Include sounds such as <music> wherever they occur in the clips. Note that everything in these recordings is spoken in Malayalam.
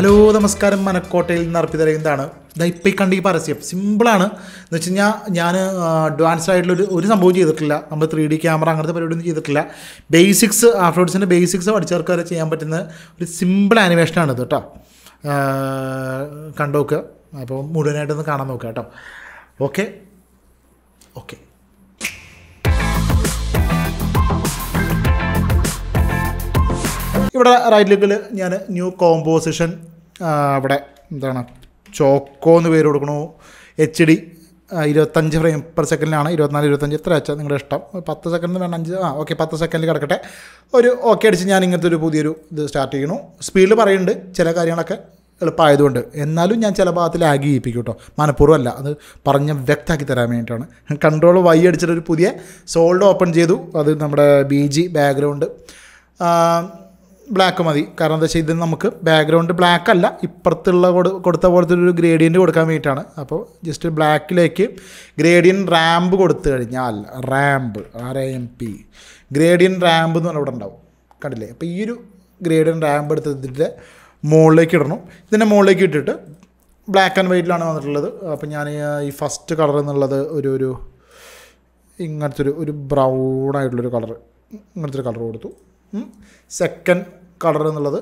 ഹലോ നമസ്കാരം മനക്കോട്ടയിൽ നിന്ന് അർപ്പിതരവിന്ദാണ് ഇതാ ഇപ്പം ഈ കണ്ടി ഈ പരസ്യം സിമ്പിളാണ് എന്ന് വെച്ച് കഴിഞ്ഞാൽ ഞാൻ അഡ്വാൻസ്ഡ് ആയിട്ടുള്ള ഒരു ഒരു സംഭവം ചെയ്തിട്ടില്ല നമ്മൾ ത്രീ ഡി ക്യാമറ അങ്ങനത്തെ പരിപാടിയൊന്നും ചെയ്തിട്ടില്ല ബേസിക്സ് ആഫ്റ്റർവേഡ്സിൻ്റെ ബേസിക്സ് പഠിച്ചവർക്ക് വരെ ചെയ്യാൻ പറ്റുന്ന ഒരു സിമ്പിൾ ആനിമേഷനാണ് ഇത് കേട്ടോ കണ്ടു നോക്കുക അപ്പോൾ മുഴുവനായിട്ടൊന്ന് കാണാൻ നോക്കുക കേട്ടോ ഓക്കെ ഓക്കെ ഇവിടെ റൈറ്റ് ലിക്കിൽ ഞാൻ ന്യൂ കോമ്പോസിഷൻ അവിടെ എന്താണ് ചോക്കോ എന്ന് പേര് കൊടുക്കണു എച്ച് ഡി ഇരുപത്തഞ്ച് ഫ്രെയിം പെർ സെക്കൻഡിലാണ് ഇരുപത്തിനാല് ഇരുപത്തഞ്ച് എത്ര വെച്ചാൽ നിങ്ങളുടെ ഇഷ്ടം പത്ത് സെക്കൻഡ് വേണം അഞ്ച് ആ ഓക്കെ പത്ത് സെക്കൻഡിൽ കിടക്കട്ടെ ഒരു ഓക്കെ അടിച്ച് ഞാൻ ഇങ്ങനത്തെ ഒരു പുതിയൊരു ഇത് സ്റ്റാർട്ട് ചെയ്യണു സ്പീഡിൽ പറയുന്നുണ്ട് ചില കാര്യങ്ങളൊക്കെ എളുപ്പമായതുകൊണ്ട് എന്നാലും ഞാൻ ചില ഭാഗത്തിൽ ആഗി ചെയ്യിപ്പിക്കും കേട്ടോ മനഃപൂർവ്വമല്ല അത് പറഞ്ഞ് വ്യക്തമാക്കി തരാൻ വേണ്ടിയിട്ടാണ് കൺട്രോൾ വൈ അടിച്ചിട്ടൊരു പുതിയ സോൾഡ് ഓപ്പൺ ചെയ്തു അത് നമ്മുടെ ബി ജി ബാക്ക്ഗ്രൗണ്ട് ബ്ലാക്ക് മതി കാരണം എന്താ വെച്ചാൽ ഇത് നമുക്ക് ബാക്ക്ഗ്രൗണ്ട് ബ്ലാക്ക് അല്ല ഇപ്പുറത്തുള്ള കൊടുത്ത പോലത്തെ ഒരു ഗ്രേഡിയൻ്റ് കൊടുക്കാൻ വേണ്ടിയിട്ടാണ് അപ്പോൾ ജസ്റ്റ് ബ്ലാക്കിലേക്ക് ഗ്രേഡിയൻ റാമ്പ് കൊടുത്തു കഴിഞ്ഞാൽ ramp R A M P gradient ramp എന്ന് പറഞ്ഞാൽ ഇവിടെ ഉണ്ടാവും കണ്ടില്ലേ അപ്പോൾ ഈ ഒരു ഗ്രേഡിയൻ റാമ്പ് എടുത്തിട്ട് മുകളിലേക്ക് ഇടണം ഇതിൻ്റെ മുകളിലേക്ക് ഇട്ടിട്ട് ബ്ലാക്ക് ആൻഡ് വൈറ്റിലാണ് വന്നിട്ടുള്ളത് അപ്പോൾ ഞാൻ ഈ ഫസ്റ്റ് കളർ എന്നുള്ളത് ഒരു ഒരു ഇങ്ങനത്തെ ഒരു ഒരു ബ്രൗൺ ആയിട്ടുള്ളൊരു കളർ ഇങ്ങനത്തെ ഒരു കളർ കൊടുത്തു സെക്കൻഡ് കളർ എന്നുള്ളത്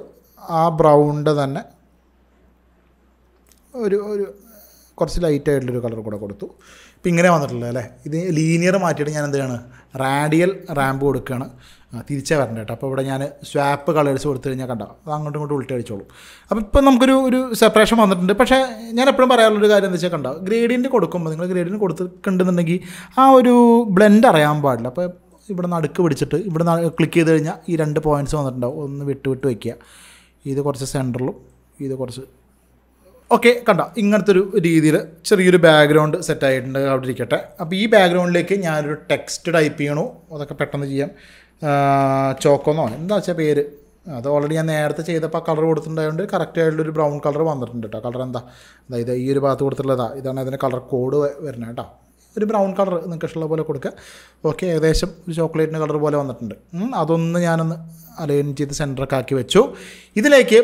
ആ ബ്രൗണിൻ്റെ തന്നെ ഒരു ഒരു കുറച്ച് ലൈറ്റായിട്ടുള്ളൊരു കളർ കൂടെ കൊടുത്തു ഇപ്പം ഇങ്ങനെ വന്നിട്ടുള്ളത് അല്ലേ ഇത് ലീനിയർ മാറ്റിയിട്ട് ഞാൻ എന്ത് റാഡിയൽ റാമ്പ് കൊടുക്കുകയാണ് തിരിച്ചേ വരണ്ട കേട്ടോ അപ്പോൾ ഇവിടെ ഞാൻ സ്വാപ്പ് കളേഴ്സ് കൊടുത്തു കഴിഞ്ഞാൽ കണ്ട അത് അങ്ങോട്ടും ഇങ്ങോട്ടും ഉൾട്ടി അടിച്ചോളൂ അപ്പോൾ ഇപ്പം നമുക്കൊരു ഒരു സെപ്പറേഷൻ വന്നിട്ടുണ്ട് പക്ഷേ ഞാൻ എപ്പോഴും പറയാനുള്ളൊരു കാര്യം എന്ന് വെച്ചാൽ കണ്ടോ ഗ്രേഡിയൻറ്റ് കൊടുക്കുമ്പോൾ നിങ്ങൾ ഗ്രേഡിയൻറ്റ് കൊടുത്തിട്ടുണ്ടെന്നുണ്ടെങ്കിൽ ആ ഒരു ബ്ലെൻഡ് അറിയാൻ പാടില്ല അപ്പോൾ ഇവിടെ നടുക്ക് പിടിച്ചിട്ട് ഇവിടെ ക്ലിക്ക് ചെയ്ത് കഴിഞ്ഞാൽ ഈ രണ്ട് പോയിൻറ്റ്സ് വന്നിട്ടുണ്ടാവും ഒന്ന് വിട്ട് വിട്ട് വയ്ക്കുക ഇത് കുറച്ച് സെൻറ്ററിലും ഇത് കുറച്ച് ഓക്കെ കണ്ട ഇങ്ങനത്തെ ഒരു രീതിയിൽ ചെറിയൊരു ബാക്ക്ഗ്രൗണ്ട് സെറ്റ് ആയിട്ടുണ്ട് അവിടെ ഇരിക്കട്ടെ അപ്പോൾ ഈ ബാക്ക്ഗ്രൗണ്ടിലേക്ക് ഞാനൊരു ടെക്സ്റ്റ് ടൈപ്പ് ചെയ്യണോ അതൊക്കെ പെട്ടെന്ന് ചെയ്യാം ചോക്കോന്നോ എന്താ വെച്ചാൽ പേര് അത് ഓൾറെഡി ഞാൻ നേരത്തെ ചെയ്തപ്പോൾ കളർ കൊടുത്തിട്ടുണ്ടായതുകൊണ്ട് കറക്റ്റ് ആയിട്ടുള്ളൊരു ബ്രൗൺ കളർ വന്നിട്ടുണ്ട് കേട്ടോ കളർ എന്താ അതായത് ഈ ഒരു ഭാഗത്ത് കൊടുത്തിട്ടുള്ളതാ ഇതാണ് അതിൻ്റെ കളർ കോഡ് വരുന്നത് കേട്ടോ ഒരു ബ്രൗൺ കളർ നിങ്ങൾക്ക് ഇഷ്ടമുള്ള പോലെ കൊടുക്കുക ഓക്കെ ഏകദേശം ഒരു ചോക്ലേറ്റിൻ്റെ കളർ പോലെ വന്നിട്ടുണ്ട് അതൊന്ന് ഞാനൊന്ന് അലൈൻ ചെയ്ത് സെൻറ്ററൊക്കെ ആക്കി വെച്ചു ഇതിലേക്ക്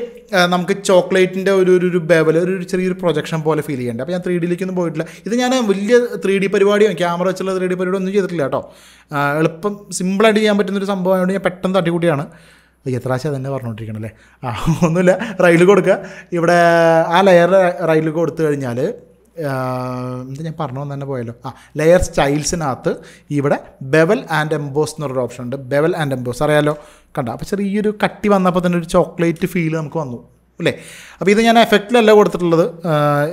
നമുക്ക് ചോക്ലേറ്റിൻ്റെ ഒരു ഒരു ബേവൽ ഒരു ചെറിയൊരു പ്രൊജക്ഷൻ പോലെ ഫീൽ ചെയ്യേണ്ടത് അപ്പോൾ ഞാൻ ത്രീ ഡിയിലേക്കൊന്നും പോയിട്ടില്ല ഇത് ഞാൻ വലിയ ത്രീ ഡി പരിപാടിയോ ക്യാമറ വെച്ചുള്ള ത്രീ ഡി പരിപാടിയോ ഒന്നും ചെയ്തിട്ടില്ല കേട്ടോ എളുപ്പം സിമ്പിളായിട്ട് ചെയ്യാൻ പറ്റുന്ന സംഭവം സംഭവമായതുകൊണ്ട് ഞാൻ പെട്ടെന്ന് തട്ടിക്കൂട്ടിയാണ് എത്ര ആശയം തന്നെ പറഞ്ഞുകൊണ്ടിരിക്കണം അല്ലേ ആ ഒന്നുമില്ല റൈൽ കൊടുക്കുക ഇവിടെ ആ ലെയറിൽ റൈൽ കൊടുത്തു കഴിഞ്ഞാൽ എന്താ ഞാൻ പറഞ്ഞു തന്നെ പോയല്ലോ ആ ലെയർ സ്റ്റൈൽസിനകത്ത് ഇവിടെ ബെവൽ ആൻഡ് എംബോസ് എന്നൊരു ഓപ്ഷൻ ഉണ്ട് ബെവൽ ആൻഡ് എംബോസ് അറിയാലോ കണ്ട അപ്പോൾ ചെറിയൊരു കട്ടി വന്നപ്പോൾ തന്നെ ഒരു ചോക്ലേറ്റ് ഫീൽ നമുക്ക് വന്നു അല്ലേ അപ്പോൾ ഇത് ഞാൻ എഫക്റ്റിലല്ല കൊടുത്തിട്ടുള്ളത്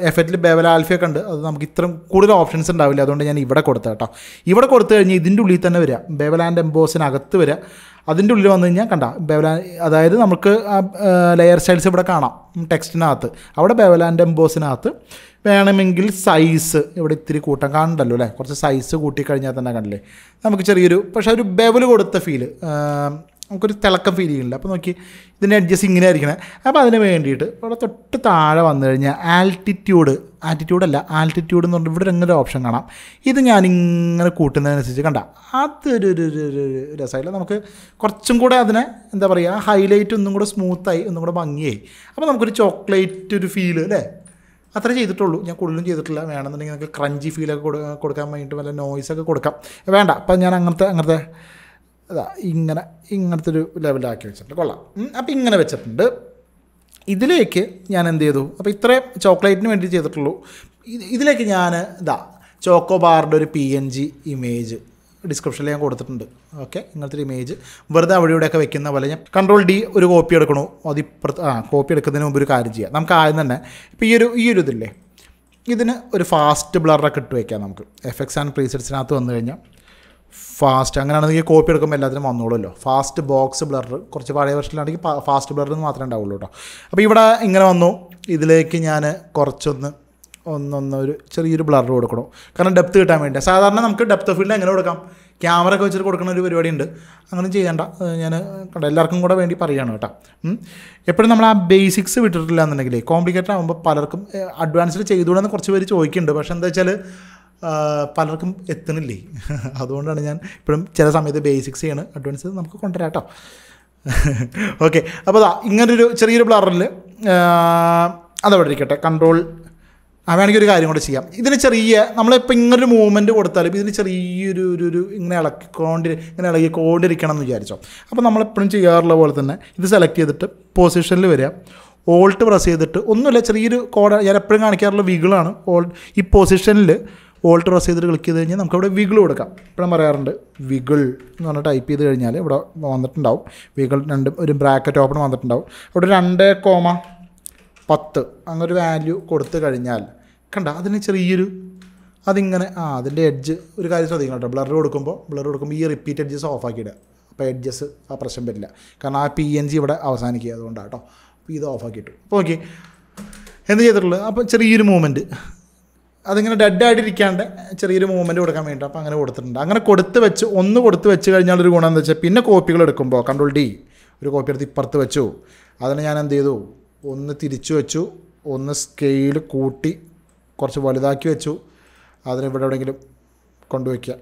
എഫക്റ്റിൽ ബെവൽ ആൽഫയൊക്കെ ഉണ്ട് അത് നമുക്ക് ഇത്രയും കൂടുതൽ ഓപ്ഷൻസ് ഉണ്ടാവില്ല അതുകൊണ്ട് ഞാൻ ഇവിടെ കൊടുത്ത കേട്ടോ ഇവിടെ കൊടുത്തു കഴിഞ്ഞാൽ ഇതിൻ്റെ ഉള്ളിൽ തന്നെ വരിക ബെവൽ ആൻഡ് എംബോസിനകത്ത് വരിക അതിൻ്റെ ഉള്ളിൽ വന്നു കഴിഞ്ഞാൽ കണ്ട ബെവലാൻ അതായത് നമുക്ക് ലെയർ സ്റ്റൈൽസ് ഇവിടെ കാണാം ടെക്സ്റ്റിനകത്ത് അവിടെ ബെവലാൻ്റെ എംബോസിനകത്ത് വേണമെങ്കിൽ സൈസ് ഇവിടെ ഇത്തിരി കൂട്ടം കാണണ്ടല്ലോ അല്ലേ കുറച്ച് സൈസ് കൂട്ടിക്കഴിഞ്ഞാൽ തന്നെ കണ്ടില്ലേ നമുക്ക് ചെറിയൊരു പക്ഷേ ഒരു ബേവൽ കൊടുത്ത ഫീല് നമുക്കൊരു തിളക്കം ഫീൽ ചെയ്യുന്നില്ല അപ്പോൾ നോക്കി ഇതിൻ്റെ അഡ്ജസ്റ്റ് ഇങ്ങനെ ആയിരിക്കണേ അപ്പോൾ അതിന് വേണ്ടിയിട്ട് ഇവിടെ തൊട്ട് താഴെ വന്നു കഴിഞ്ഞാൽ ആൾട്ടിറ്റ്യൂഡ് ആറ്റിറ്റ്യൂഡ് അല്ല ആൾട്ടിറ്റ്യൂഡ് എന്ന് പറഞ്ഞാൽ ഇവിടെ ഇങ്ങനെ ഓപ്ഷൻ കാണാം ഇത് ഞാനിങ്ങനെ കൂട്ടുന്നതിനനുസരിച്ച് കണ്ട അതൊരു ഒരു രസമായില്ല നമുക്ക് കുറച്ചും കൂടെ അതിനെ എന്താ പറയുക ഹൈലൈറ്റ് ഒന്നും കൂടെ സ്മൂത്തായി ഒന്നും കൂടെ ഭംഗിയായി അപ്പോൾ നമുക്കൊരു ചോക്ലേറ്റ് ഒരു ഫീല് അല്ലേ അത്രേ ചെയ്തിട്ടുള്ളൂ ഞാൻ കൂടുതലും ചെയ്തിട്ടില്ല വേണമെന്നുണ്ടെങ്കിൽ നിങ്ങൾക്ക് ക്രഞ്ചി ഫീലൊക്കെ കൊടുക്കാൻ വേണ്ടിയിട്ട് വല്ല നോയ്സൊക്കെ കൊടുക്കാം വേണ്ട അപ്പം ഞാൻ അങ്ങനത്തെ അങ്ങനത്തെ അതാ ഇങ്ങനെ ഇങ്ങനത്തെ ഒരു ലെവലാക്കി വെച്ചിട്ടുണ്ട് കൊള്ളാം അപ്പോൾ ഇങ്ങനെ വെച്ചിട്ടുണ്ട് ഇതിലേക്ക് ഞാൻ എന്ത് ചെയ്തു അപ്പോൾ ഇത്രയും ചോക്ലേറ്റിന് വേണ്ടി ചെയ്തിട്ടുള്ളൂ ഇതിലേക്ക് ഞാൻ ഇതാ ചോക്കോബാറിൻ്റെ ഒരു പി എൻ ജി ഇമേജ് ഡിസ്ക്രിപ്ഷനിൽ ഞാൻ കൊടുത്തിട്ടുണ്ട് ഓക്കെ ഇങ്ങനത്തെ ഒരു ഇമേജ് വെറുതെ അവിടെ ഇവിടെയൊക്കെ വെക്കുന്ന പോലെ ഞാൻ കൺട്രോൾ ഡി ഒരു കോപ്പി എടുക്കണു അതിപ്പുറത്ത് ആ കോപ്പി എടുക്കുന്നതിന് മുമ്പ് ഒരു കാര്യം ചെയ്യാം നമുക്ക് ആദ്യം തന്നെ ഇപ്പോൾ ഈ ഒരു ഈ ഒരു ഇതില്ലേ ഇതിന് ഒരു ഫാസ്റ്റ് ബ്ലറൊക്കെ ഇട്ട് വയ്ക്കാം നമുക്ക് എഫ് എക്സ് ആൻഡ് പ്രീസെറ്റ്സിനകത്ത് വന്നു കഴിഞ്ഞാൽ ഫാസ്റ്റ് അങ്ങനെയാണെങ്കിൽ കോപ്പി എടുക്കുമ്പോൾ എല്ലാത്തിനും വന്നോളുമല്ലോ ഫാസ്റ്റ് ബോക്സ് ബ്ലർ കുറച്ച് പഴയ വെർഷനിലാണെങ്കിൽ ഫാസ്റ്റ് ബ്ലർ എന്ന് മാത്രമേ ഉണ്ടാവുള്ളൂ കേട്ടോ അപ്പോൾ ഇവിടെ ഇങ്ങനെ വന്നു ഇതിലേക്ക് ഞാൻ കുറച്ചൊന്ന് ഒന്നൊന്നൊരു ചെറിയൊരു ബ്ലർ കൊടുക്കണം കാരണം ഡെപ്ത് കിട്ടാൻ വേണ്ടി സാധാരണ നമുക്ക് ഡെപ്ത് ഓഫ് ഫീൽഡ് എങ്ങനെ കൊടുക്കാം ക്യാമറ ഒക്കെ വെച്ചിട്ട് കൊടുക്കുന്ന ഒരു പരിപാടിയുണ്ട് അങ്ങനെ ചെയ്യേണ്ട ഞാൻ കണ്ട എല്ലാവർക്കും കൂടെ വേണ്ടി പറയുകയാണ് കേട്ടോ എപ്പോഴും നമ്മൾ ആ ബേസിക്സ് വിട്ടിട്ടില്ല എന്നുണ്ടെങ്കിൽ കോംപ്ലിക്കേറ്റഡ് ആകുമ്പോൾ പലർക്കും അഡ്വാൻസ്ഡ് ചെയ്തുകൂടെന്ന് കുറച്ച് പേര് ചോദിക്കുന്നുണ്ട് പക്ഷേ എന്താ വെച്ചാൽ പലർക്കും എത്തുന്നില്ലേ <laughs> അതുകൊണ്ടാണ് ഞാൻ ഇപ്പോഴും ചില സമയത്ത് ബേസിക്സ് ചെയ്യണം അഡ്വാൻസ് നമുക്ക് കൊണ്ടുവരാം കേട്ടോ ഓക്കെ <laughs> അപ്പോൾ ഇങ്ങനൊരു ചെറിയൊരു ബ്ലറിൽ അതവിടെ ഇരിക്കട്ടെ കൺട്രോൾ വേണമെങ്കിൽ ഒരു കാര്യം കൂടെ ചെയ്യാം ഇതിന് ചെറിയ നമ്മളിപ്പോൾ ഇങ്ങനൊരു മൂവ്മെൻറ്റ് കൊടുത്താലും ഇതിന് ചെറിയൊരു ഒരു ഒരു ഇങ്ങനെ ഇളക്കിക്കൊണ്ട് ഇങ്ങനെ ഇളകിക്കൊണ്ടിരിക്കണം എന്ന് വിചാരിച്ചോ അപ്പോൾ നമ്മളെപ്പോഴും ചെയ്യാറുള്ള പോലെ തന്നെ ഇത് സെലക്ട് ചെയ്തിട്ട് പൊസിഷനിൽ വരിക ഓൾട്ട് പ്രസ് ചെയ്തിട്ട് ഒന്നുമില്ല ചെറിയൊരു കോഡ് ഞാൻ എപ്പോഴും കാണിക്കാറുള്ള വികളാണ് ഓൾ ഈ പൊസിഷനിൽ ഓൾട്ടർ ചെയ്തിട്ട് ക്ലിക്ക് ചെയ്ത് കഴിഞ്ഞാൽ നമുക്കവിടെ വിഗിൾ കൊടുക്കാം ഇപ്പോഴും പറയാറുണ്ട് വിഗിൾ എന്ന് പറഞ്ഞിട്ട് ടൈപ്പ് ചെയ്ത് കഴിഞ്ഞാൽ ഇവിടെ വന്നിട്ടുണ്ടാവും വിഗിൾ രണ്ട് ഒരു ബ്രാക്കറ്റ് ഓപ്പൺ വന്നിട്ടുണ്ടാവും ഇവിടെ രണ്ട് കോമ പത്ത് അങ്ങനെ ഒരു വാല്യൂ കൊടുത്തു കഴിഞ്ഞാൽ കണ്ട അതിന് ചെറിയൊരു അതിങ്ങനെ ആ അതിൻ്റെ എഡ്ജ് ഒരു കാര്യം ശ്രദ്ധിക്കണം കേട്ടോ ബ്ലർ കൊടുക്കുമ്പോൾ ബ്ലർ കൊടുക്കുമ്പോൾ ഈ റിപ്പീറ്റ് എഡ്ജസ് ഓഫ് ആക്കിയിടുക അപ്പോൾ എഡ്ജസ് ആ പ്രശ്നം വരില്ല കാരണം ആ പി എൻ ജി ഇവിടെ അവസാനിക്കുക അതുകൊണ്ടാണ് കേട്ടോ അപ്പോൾ ഇത് ഓഫ് ആക്കിയിട്ടു അപ്പോൾ ഓക്കെ എന്ത് ചെയ്തിട്ടുള്ളത് അപ്പോൾ ചെറിയൊരു മൂവ്മെൻറ്റ് അതിങ്ങനെ ഡെഡായിട്ടിരിക്കാണ്ട് ചെറിയൊരു മൂവ്മെൻറ്റ് കൊടുക്കാൻ വേണ്ടി അപ്പോൾ അങ്ങനെ കൊടുത്തിട്ടുണ്ട് അങ്ങനെ കൊടുത്ത് വെച്ച് ഒന്ന് കൊടുത്ത് വെച്ച് കഴിഞ്ഞാൽ ഒരു ഗുണം എന്താ വെച്ചാൽ പിന്നെ കോപ്പികൾ എടുക്കുമ്പോൾ കൺട്രോൾ ഡി ഒരു കോപ്പി എടുത്ത് ഇപ്പുറത്ത് വെച്ചു അതിനെ ഞാൻ എന്ത് ചെയ്തു ഒന്ന് തിരിച്ചു വെച്ചു ഒന്ന് സ്കെയിൽ കൂട്ടി കുറച്ച് വലുതാക്കി വെച്ചു അതിനെ ഇവിടെ എവിടെയെങ്കിലും കൊണ്ടുവയ്ക്കുക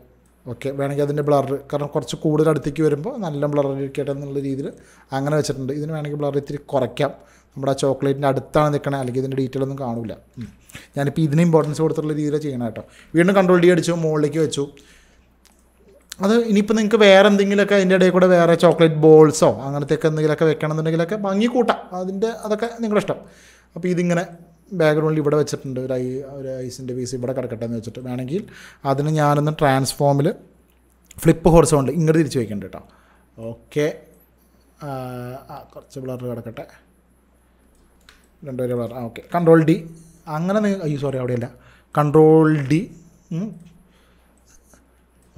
ഓക്കെ വേണമെങ്കിൽ അതിൻ്റെ ബ്ലർ കാരണം കുറച്ച് കൂടുതൽ അടുത്തേക്ക് വരുമ്പോൾ നല്ല ബ്ലർ ഇരിക്കട്ടെ എന്നുള്ള രീതിയിൽ അങ്ങനെ വെച്ചിട്ടുണ്ട് ഇതിന് വേണമെങ്കിൽ ബ്ലർ ഇത്തിരി കുറയ്ക്കാം നമ്മുടെ ആ ചോക്ലേറ്റിൻ്റെ അടുത്താണ് നിൽക്കണേ അല്ലെങ്കിൽ ഇതിൻ്റെ ഡീറ്റെയിൽ ഒന്നും കാണില്ല ഞാനിപ്പോൾ ഇതിന് ഇമ്പോർട്ടൻസ് കൊടുത്തിട്ടുള്ള രീതിയിൽ ചെയ്യണം കേട്ടോ വീണ്ടും കൺട്രോൾ ഡി അടിച്ചു മുകളിലേക്ക് വെച്ചു അത് ഇനിയിപ്പോൾ നിങ്ങൾക്ക് വേറെ എന്തെങ്കിലുമൊക്കെ അതിൻ്റെ ഇടയിൽ കൂടെ വേറെ ചോക്ലേറ്റ് ബോൾസോ ഒക്കെ എന്തെങ്കിലുമൊക്കെ വെക്കണം എന്നുണ്ടെങ്കിലൊക്കെ ഭംഗി കൂട്ടാം അതിൻ്റെ അതൊക്കെ നിങ്ങളുടെ ഇഷ്ടം അപ്പോൾ ഇതിങ്ങനെ ബാക്ക്ഗ്രൗണ്ടിൽ ഇവിടെ വെച്ചിട്ടുണ്ട് ഒരു ഐ ഒരു ഐസിൻ്റെ പീസ് ഇവിടെ കിടക്കട്ടെ എന്ന് വെച്ചിട്ട് വേണമെങ്കിൽ അതിന് ഞാനൊന്ന് ട്രാൻസ്ഫോമിൽ ഫ്ലിപ്പ് ഹോർസോണ്ട് ഇങ്ങോട്ട് തിരിച്ച് വയ്ക്കുന്നുണ്ട് കേട്ടോ ഓക്കെ കുറച്ച് ബ്ലർ കിടക്കട്ടെ രണ്ട് കളർ ആ ഓക്കെ കൺട്രോൾ ഡി അങ്ങനെ അയ്യോ സോറി അവിടെയല്ല കൺട്രോൾ ഡി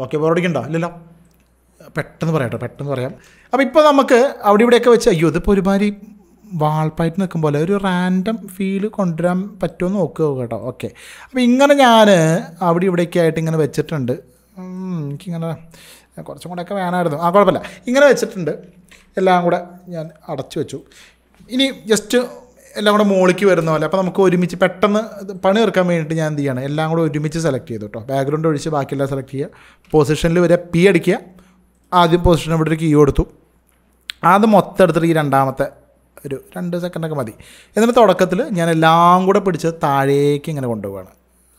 ഓക്കെ അടിക്കണ്ട ഇല്ലല്ലോ പെട്ടെന്ന് പറയാട്ടോ പെട്ടെന്ന് പറയാം അപ്പോൾ ഇപ്പോൾ നമുക്ക് അവിടെ ഇവിടെയൊക്കെ വെച്ച് അയ്യോ ഇതിപ്പോൾ ഒരുമാതിരി വാൾപ്പായിട്ട് നിൽക്കുമ്പോൾ പോലെ ഒരു റാൻഡം ഫീൽ കൊണ്ടുവരാൻ പറ്റുമെന്ന് നോക്കുക കേട്ടോ ഓക്കെ അപ്പോൾ ഇങ്ങനെ ഞാൻ അവിടെ ഇവിടെയൊക്കെ ആയിട്ട് ഇങ്ങനെ വെച്ചിട്ടുണ്ട് എനിക്കിങ്ങനെ കുറച്ചും കൂടെ ഒക്കെ വേണമായിരുന്നു ആ കുഴപ്പമില്ല ഇങ്ങനെ വെച്ചിട്ടുണ്ട് എല്ലാം കൂടെ ഞാൻ അടച്ചു വെച്ചു ഇനി ജസ്റ്റ് എല്ലാം കൂടെ മുകളിലേക്ക് വരുന്ന പോലെ അപ്പോൾ നമുക്ക് ഒരുമിച്ച് പെട്ടെന്ന് പണി തീർക്കാൻ വേണ്ടിയിട്ട് ഞാൻ എന്ത് ചെയ്യണം എല്ലാം കൂടെ ഒരുമിച്ച് സെലക്ട് ചെയ്തു കേട്ടോ ബാക്ക്ഗ്രൗണ്ട് ഒഴിച്ച് ബാക്കിയെല്ലാം സെലക്ട് ചെയ്യുക പൊസിഷനിൽ വരെ പി അടിക്കുക ആദ്യം പൊസിഷൻ ഇവിടെ ഒരു കീ കൊടുത്തു അത് മൊത്തം എടുത്തിട്ട് ഈ രണ്ടാമത്തെ ഒരു രണ്ട് സെക്കൻഡൊക്കെ മതി എന്നിട്ട് തുടക്കത്തിൽ ഞാൻ എല്ലാം കൂടെ പിടിച്ച് താഴേക്ക് ഇങ്ങനെ കൊണ്ടുപോവുകയാണ്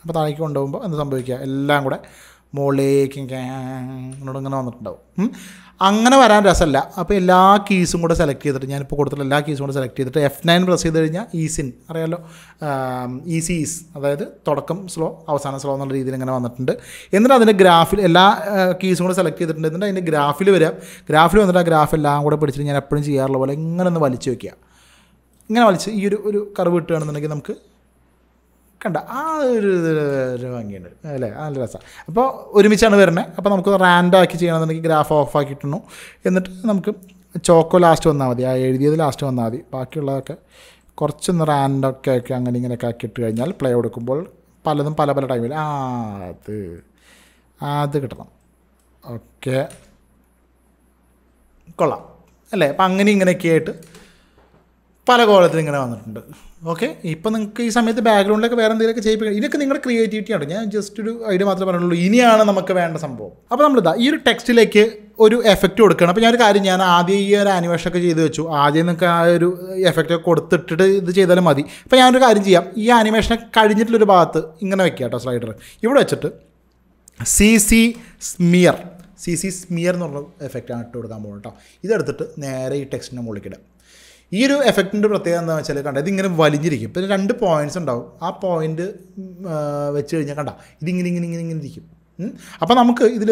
അപ്പോൾ താഴേക്ക് കൊണ്ടുപോകുമ്പോൾ എന്ത് സംഭവിക്കുക എല്ലാം കൂടെ മുകളിലേക്ക് ഇങ്ങനെ വന്നിട്ടുണ്ടാവും അങ്ങനെ വരാൻ രസമല്ല അപ്പോൾ എല്ലാ കീസും കൂടെ സെലക്ട് ചെയ്തിട്ട് ഞാനിപ്പോൾ കൊടുത്തിട്ടുള്ള എല്ലാ കീസും കൂടെ സെലക്ട് ചെയ്തിട്ട് എഫ് നയൻ പ്രസ് ചെയ്ത് കഴിഞ്ഞാൽ ഈസിൻ അറിയാലോ ഈസി ഈസ് അതായത് തുടക്കം സ്ലോ അവസാനം സ്ലോ എന്നുള്ള രീതിയിൽ ഇങ്ങനെ വന്നിട്ടുണ്ട് എന്നിട്ട് അതിൻ്റെ ഗ്രാഫിൽ എല്ലാ കീസും കൂടെ സെലക്ട് ചെയ്തിട്ടുണ്ട് എന്നിട്ട് അതിൻ്റെ ഗ്രാഫിൽ വരാം ഗ്രാഫിൽ വന്നിട്ട് ആ ഗ്രാഫ് എല്ലാം കൂടെ പിടിച്ചിട്ട് ഞാൻ എപ്പോഴും ചെയ്യാറുള്ള പോലെ ഇങ്ങനെ ഒന്ന് വലിച്ചു വയ്ക്കുക ഇങ്ങനെ വലിച്ച് ഈ ഒരു ഒരു കർവ് കിട്ടുകയാണെന്നുണ്ടെങ്കിൽ നമുക്ക് കണ്ട ആ ഒരു ഭംഗിയുണ്ട് അല്ലേ നല്ല രസമാണ് അപ്പോൾ ഒരുമിച്ചാണ് വരുന്നത് അപ്പോൾ നമുക്ക് റാൻഡാക്കി ചെയ്യണമെന്നുണ്ടെങ്കിൽ ഗ്രാഫ് ഓഫ് ആക്കിയിട്ടുണ്ടു എന്നിട്ട് നമുക്ക് ചോക്കോ ലാസ്റ്റ് വന്നാൽ മതി ആ എഴുതിയത് ലാസ്റ്റ് വന്നാൽ മതി ബാക്കിയുള്ളതൊക്കെ കുറച്ചൊന്ന് റാൻഡൊക്കെ ആക്കി അങ്ങനെ ഇങ്ങനെയൊക്കെ ആക്കി ഇട്ട് കഴിഞ്ഞാൽ പ്ലേ കൊടുക്കുമ്പോൾ പലതും പല പല ടൈമിൽ ആ അത് അത് കിട്ടണം ഓക്കെ കൊള്ളാം അല്ലേ അപ്പം അങ്ങനെ ഇങ്ങനെയൊക്കെ ആയിട്ട് പല കോലത്തിൽ ഇങ്ങനെ വന്നിട്ടുണ്ട് ഓക്കെ ഇപ്പം നിങ്ങൾക്ക് ഈ സമയത്ത് ബാക്ക്ഗ്രൗണ്ടിലൊക്കെ വേറെ എന്തെങ്കിലുമൊക്കെ ചെയ്യിപ്പിക്കണം ഇതൊക്കെ നിങ്ങളുടെ ആണ് ഞാൻ ജസ്റ്റ് ഒരു ഐഡിയ മാത്രമേ പറഞ്ഞുള്ളൂ ഇനിയാണ് നമുക്ക് വേണ്ട സംഭവം അപ്പോൾ നമ്മളിതാ ഈ ഒരു ടെക്സ്റ്റിലേക്ക് ഒരു എഫക്റ്റ് കൊടുക്കണം അപ്പോൾ ഞാനൊരു കാര്യം ഞാൻ ആദ്യം ഈ ഒരു ആനിമേഷൻ ഒക്കെ ചെയ്ത് വെച്ചു ആദ്യം നിങ്ങൾക്ക് ആ ഒരു എഫക്റ്റ് ഒക്കെ കൊടുത്തിട്ടിട്ട് ഇത് ചെയ്താലും മതി അപ്പോൾ ഞാനൊരു കാര്യം ചെയ്യാം ഈ ആനിമേഷനെ കഴിഞ്ഞിട്ടുള്ളൊരു ഭാഗത്ത് ഇങ്ങനെ വെക്കുക കേട്ടോ സ്ലൈഡർ ഇവിടെ വെച്ചിട്ട് C C smear C C smear എന്ന് പറഞ്ഞ എഫക്റ്റാണ് ഇട്ട് കൊടുക്കാൻ പോകുന്നത് കേട്ടോ ഇതെടുത്തിട്ട് നേരെ ഈ ടെക്സ്റ്റിനെ മുകളിലേക്ക് ഇടാം ഈ ഒരു എഫക്റ്റിൻ്റെ പ്രത്യേകത എന്താണെന്ന് വെച്ചാൽ കണ്ട ഇതിങ്ങനെ വലിഞ്ഞിരിക്കും പിന്നെ രണ്ട് പോയിൻറ്റ്സ് ഉണ്ടാവും ആ പോയിന്റ് വെച്ച് കഴിഞ്ഞാൽ കണ്ട ഇതിങ്ങനെ ഇങ്ങനെ ഇങ്ങനെ ഇങ്ങനെ ഇരിക്കും അപ്പോൾ നമുക്ക് ഇതിൽ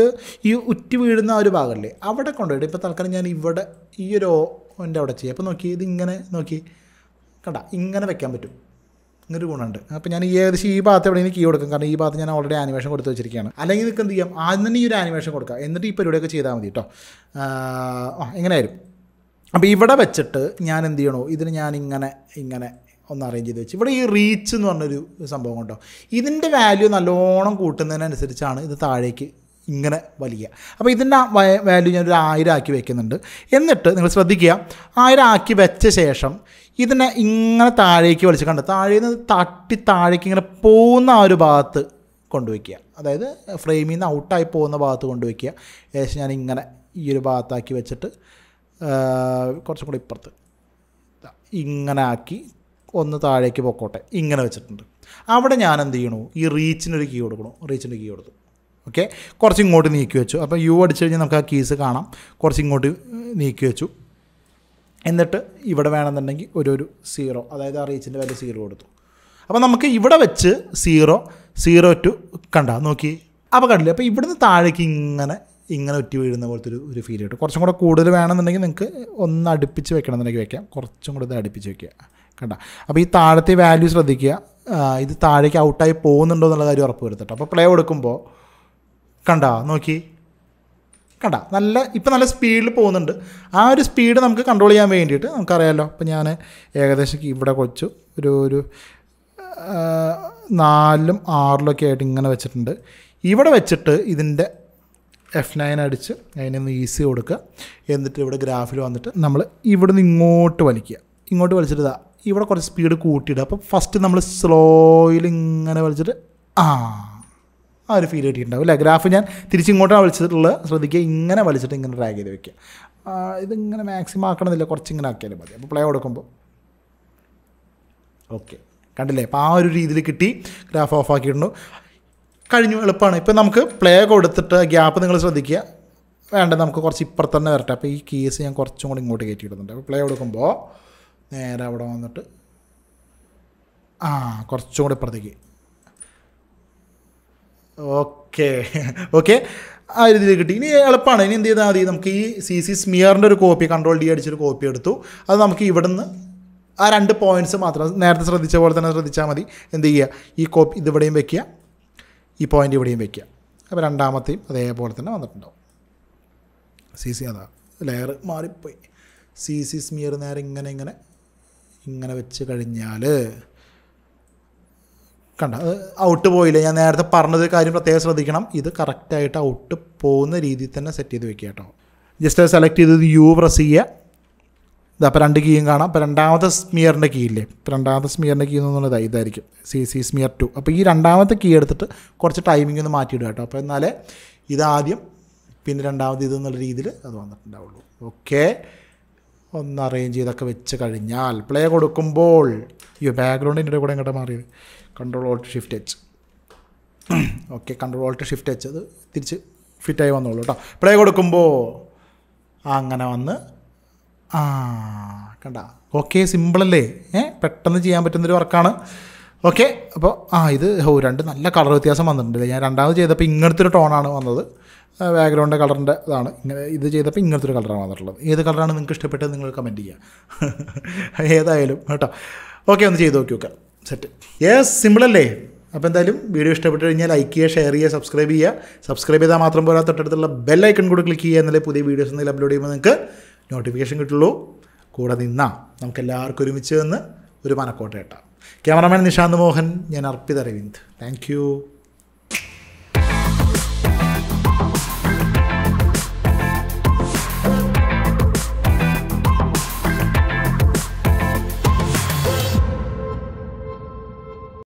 ഈ ഉറ്റി വീഴുന്ന ആ ഒരു ഭാഗമല്ലേ അവിടെ കൊണ്ടുപോയിട്ട് ഇപ്പോൾ തൽക്കാലം ഞാൻ ഇവിടെ ഈ ഒരു എൻ്റെ അവിടെ ചെയ്യും അപ്പോൾ നോക്കി ഇതിങ്ങനെ നോക്കി കണ്ട ഇങ്ങനെ വെക്കാൻ പറ്റും ഇങ്ങനൊരു ഗുണമുണ്ട് അപ്പോൾ ഞാൻ ഈ ഏകദേശം ഈ ഭാഗത്ത് എവിടെയെങ്കിലും കീ കൊടുക്കും കാരണം ഈ ഭാഗത്ത് ഞാൻ ഓൾറെഡി ആനിമേഷൻ കൊടുത്ത് വെച്ചിരിക്കുകയാണ് അല്ലെങ്കിൽ നിങ്ങൾക്ക് എന്ത് ചെയ്യാം ആദ്യം തന്നെ ഈ ഒരു ആനിമേഷൻ കൊടുക്കുക എന്നിട്ട് ഈ പരിപാടിയൊക്കെ ചെയ്താൽ മതി കേട്ടോ ആ എങ്ങനെയായിരുന്നു അപ്പോൾ ഇവിടെ വെച്ചിട്ട് ഞാൻ എന്ത് ചെയ്യണോ ഇതിന് ഞാൻ ഇങ്ങനെ ഇങ്ങനെ ഒന്ന് അറേഞ്ച് ചെയ്ത് വെച്ച് ഇവിടെ ഈ റീച്ച് എന്ന് പറഞ്ഞൊരു സംഭവം കൊണ്ടോ ഇതിൻ്റെ വാല്യൂ നല്ലോണം കൂട്ടുന്നതിനനുസരിച്ചാണ് ഇത് താഴേക്ക് ഇങ്ങനെ വലിയ അപ്പോൾ ഇതിൻ്റെ വാല്യൂ ഞാനൊരു ആയിരം ആക്കി വെക്കുന്നുണ്ട് എന്നിട്ട് നിങ്ങൾ ശ്രദ്ധിക്കുക ആയിരം ആക്കി വെച്ച ശേഷം ഇതിനെ ഇങ്ങനെ താഴേക്ക് വലിച്ച് കണ്ട് താഴേന്ന് തട്ടി താഴേക്ക് ഇങ്ങനെ പോകുന്ന ആ ഒരു ഭാഗത്ത് കൊണ്ടുവയ്ക്കുക അതായത് ഫ്രെയിമിൽ നിന്ന് ഔട്ടായി പോകുന്ന ഭാഗത്ത് കൊണ്ടുവയ്ക്കുക ഏകദേശം ഞാൻ ഇങ്ങനെ ഈ ഒരു ഭാഗത്താക്കി വെച്ചിട്ട് കുറച്ചും കൂടി ഇപ്പുറത്ത് ഇങ്ങനെ ആക്കി ഒന്ന് താഴേക്ക് പൊക്കോട്ടെ ഇങ്ങനെ വെച്ചിട്ടുണ്ട് അവിടെ ഞാൻ എന്ത് ചെയ്യണു ഈ റീച്ചിനൊരു കീ കൊടുക്കണു റീച്ചിൻ്റെ കീ കൊടുത്തു ഓക്കെ കുറച്ച് ഇങ്ങോട്ട് നീക്കി വെച്ചു അപ്പോൾ യു അടിച്ചു കഴിഞ്ഞാൽ നമുക്ക് ആ കീസ് കാണാം കുറച്ച് ഇങ്ങോട്ട് നീക്കി വെച്ചു എന്നിട്ട് ഇവിടെ വേണമെന്നുണ്ടെങ്കിൽ ഒരു ഒരു സീറോ അതായത് ആ റീച്ചിൻ്റെ വാല്യൂ സീറോ കൊടുത്തു അപ്പോൾ നമുക്ക് ഇവിടെ വെച്ച് സീറോ സീറോ ടു കണ്ട നോക്കി അപ്പോൾ കണ്ടില്ലേ അപ്പോൾ ഇവിടുന്ന് താഴേക്ക് ഇങ്ങനെ ഇങ്ങനെ ഒറ്റ വീഴുന്ന പോലത്തെ ഒരു ഒരു ഫീൽ കിട്ടും കുറച്ചും കൂടെ കൂടുതൽ വേണമെന്നുണ്ടെങ്കിൽ നിങ്ങൾക്ക് ഒന്ന് അടുപ്പിച്ച് വെക്കണം എന്നുണ്ടെങ്കിൽ വെക്കാം കുറച്ചും കൂടെ ഇത് അടുപ്പിച്ച് വെക്കുക കണ്ട അപ്പോൾ ഈ താഴത്തെ വാല്യൂ ശ്രദ്ധിക്കുക ഇത് താഴേക്ക് ഔട്ടായി പോകുന്നുണ്ടോ എന്നുള്ള കാര്യം ഉറപ്പ് വരുത്തട്ടോ അപ്പോൾ പ്ലേ കൊടുക്കുമ്പോൾ കണ്ട നോക്കി കണ്ട നല്ല ഇപ്പം നല്ല സ്പീഡിൽ പോകുന്നുണ്ട് ആ ഒരു സ്പീഡ് നമുക്ക് കൺട്രോൾ ചെയ്യാൻ വേണ്ടിയിട്ട് നമുക്കറിയാമല്ലോ അപ്പോൾ ഞാൻ ഏകദേശം ഇവിടെ കൊച്ചു ഒരു ഒരു നാലിലും ആറിലൊക്കെ ആയിട്ട് ഇങ്ങനെ വെച്ചിട്ടുണ്ട് ഇവിടെ വെച്ചിട്ട് ഇതിൻ്റെ എഫ് നയൻ അടിച്ച് അതിനൊന്ന് ഈസി കൊടുക്കുക എന്നിട്ട് ഇവിടെ ഗ്രാഫിൽ വന്നിട്ട് നമ്മൾ ഇവിടെ നിന്ന് ഇങ്ങോട്ട് വലിക്കുക ഇങ്ങോട്ട് വലിച്ചിട്ട് ഇതാ ഇവിടെ കുറച്ച് സ്പീഡ് കൂട്ടിയിടുക അപ്പോൾ ഫസ്റ്റ് നമ്മൾ സ്ലോയിൽ ഇങ്ങനെ വലിച്ചിട്ട് ആ ആ ഒരു ഫീൽ കിട്ടിയിട്ടുണ്ടാവും അല്ലേ ഗ്രാഫ് ഞാൻ തിരിച്ചിങ്ങോട്ടാണ് വലിച്ചിട്ടുള്ളത് ശ്രദ്ധിക്കുക ഇങ്ങനെ വലിച്ചിട്ട് ഇങ്ങനെ ഡ്രാഗ് ചെയ്ത് വെക്കുക ഇതിങ്ങനെ മാക്സിമം ആക്കണമെന്നില്ല കുറച്ച് ഇങ്ങനെ ആക്കിയാലും മതി അപ്പോൾ പ്ലേ കൊടുക്കുമ്പോൾ ഓക്കെ കണ്ടില്ലേ അപ്പോൾ ആ ഒരു രീതിയിൽ കിട്ടി ഗ്രാഫ് ഓഫ് ആക്കിയിട്ടുണ്ടോ കഴിഞ്ഞു എളുപ്പമാണ് ഇപ്പം നമുക്ക് പ്ലേ കൊടുത്തിട്ട് ഗ്യാപ്പ് നിങ്ങൾ ശ്രദ്ധിക്കുക വേണ്ട നമുക്ക് കുറച്ച് ഇപ്പുറത്ത് തന്നെ വരട്ടെ അപ്പോൾ ഈ കേസ് ഞാൻ കുറച്ചും കൂടി ഇങ്ങോട്ട് കയറ്റിയിടുന്നുണ്ട് അപ്പോൾ പ്ലേ കൊടുക്കുമ്പോൾ നേരെ അവിടെ വന്നിട്ട് ആ കുറച്ചും കൂടി ഇപ്പുറത്തേക്ക് ഓക്കെ ഓക്കെ ആ ഒരു രീതിയിൽ കിട്ടി ഇനി എളുപ്പമാണ് ഇനി എന്ത് ചെയ്താൽ മതി നമുക്ക് ഈ സി സി സ്മിയറിൻ്റെ ഒരു കോപ്പി കൺട്രോൾ ഡി അടിച്ചൊരു കോപ്പി എടുത്തു അത് നമുക്ക് ഇവിടുന്ന് ആ രണ്ട് പോയിൻറ്റ്സ് മാത്രം നേരത്തെ ശ്രദ്ധിച്ച പോലെ തന്നെ ശ്രദ്ധിച്ചാൽ മതി എന്ത് ചെയ്യുക ഈ കോപ്പി ഇതിവിടെയും വെക്കുക ഈ പോയിൻ്റ് ഇവിടെയും വയ്ക്കുക അപ്പോൾ രണ്ടാമത്തെയും അതേപോലെ തന്നെ വന്നിട്ടുണ്ടാവും സി സി അതാ ലെയർ മാറിപ്പോയി സി സി സ്മിയർ നേരെ ഇങ്ങനെ ഇങ്ങനെ ഇങ്ങനെ വെച്ച് കഴിഞ്ഞാൽ കണ്ട അത് ഔട്ട് പോയില്ല ഞാൻ നേരത്തെ പറഞ്ഞത് കാര്യം പ്രത്യേകം ശ്രദ്ധിക്കണം ഇത് കറക്റ്റായിട്ട് ഔട്ട് പോകുന്ന രീതിയിൽ തന്നെ സെറ്റ് ചെയ്ത് വെക്കുക കേട്ടോ ജസ്റ്റ് സെലക്ട് ചെയ്തത് യു പ്രസ് ചെയ്യുക ഇത് അപ്പോൾ രണ്ട് കീയും കാണാം അപ്പോൾ രണ്ടാമത്തെ സ്മിയറിൻ്റെ കീ ഇല്ലേ ഇപ്പോൾ രണ്ടാമത്തെ സ്മിയറിൻ്റെ കീ എന്നുള്ളത് ഇതായിരിക്കും സി സി സ്മിയർ ടു അപ്പോൾ ഈ രണ്ടാമത്തെ കീ എടുത്തിട്ട് കുറച്ച് ടൈമിംഗ് ഒന്ന് മാറ്റിയിടുക കേട്ടോ അപ്പോൾ എന്നാലേ ഇതാദ്യം പിന്നെ രണ്ടാമത് എന്നുള്ള രീതിയിൽ അത് വന്നിട്ടുണ്ടാവുള്ളൂ ഓക്കെ ഒന്ന് അറേഞ്ച് ചെയ്തൊക്കെ വെച്ച് കഴിഞ്ഞാൽ പ്ലേ കൊടുക്കുമ്പോൾ അയ്യോ ബാക്ക്ഗ്രൗണ്ട് എൻ്റെ കൂടെ ഇങ്ങോട്ട് മാറിയത് control alt shift H okay control alt shift H അത് തിരിച്ച് ഫിറ്റായി വന്നോളൂ കേട്ടോ പ്ലേ കൊടുക്കുമ്പോൾ അങ്ങനെ വന്ന് ആ കണ്ട ഓക്കെ സിമ്പിളല്ലേ ഏ പെട്ടെന്ന് ചെയ്യാൻ പറ്റുന്നൊരു വർക്കാണ് ഓക്കെ അപ്പോൾ ആ ഇത് ഓ രണ്ട് നല്ല കളർ വ്യത്യാസം വന്നിട്ടുണ്ട് ഞാൻ രണ്ടാമത് ചെയ്തപ്പോൾ ഇങ്ങനത്തെ ഒരു ടോണാണ് വന്നത് ബാക്ക്ഗ്രൗണ്ട് കളറിൻ്റെ ഇതാണ് ഇങ്ങനെ ഇത് ചെയ്തപ്പോൾ ഇങ്ങനത്തെ ഒരു കളറാണ് വന്നിട്ടുള്ളത് ഏത് കളറാണ് നിങ്ങൾക്ക് ഇഷ്ടപ്പെട്ടത് നിങ്ങൾ കമൻറ്റ് ചെയ്യുക <laughs> ഏതായാലും കേട്ടോ ഓക്കെ ഒന്ന് ചെയ്ത് നോക്കി നോക്കാം സെറ്റ് യെസ് സിമ്പിളല്ലേ അപ്പോൾ എന്തായാലും വീഡിയോ ഇഷ്ടപ്പെട്ട് കഴിഞ്ഞാൽ ലൈക്ക് ചെയ്യുക ഷെയർ ചെയ്യുക സബ്സ്ക്രൈബ് ചെയ്യുക സബ്സ്ക്രൈബ് ചെയ്താൽ മാത്രം പോരാ തൊട്ടടുത്തുള്ള ബെല്ലൈക്കൺ കൂടെ ക്ലിക്ക് ചെയ്യുക എന്നാലേ പുതിയ വീഡിയോസ് എന്തെങ്കിലും അപ്ലോഡ് ചെയ്യുമ്പോൾ നിങ്ങൾക്ക് നോട്ടിഫിക്കേഷൻ കിട്ടുള്ളൂ കൂടെ നിന്നാം നമുക്കെല്ലാവർക്കും ഒരുമിച്ച് നിന്ന് ഒരു മനക്കോട്ട കേട്ടാം ക്യാമറാമാൻ നിഷാന്ത് മോഹൻ ഞാൻ അർപ്പിത അരവിന്ദ് താങ്ക്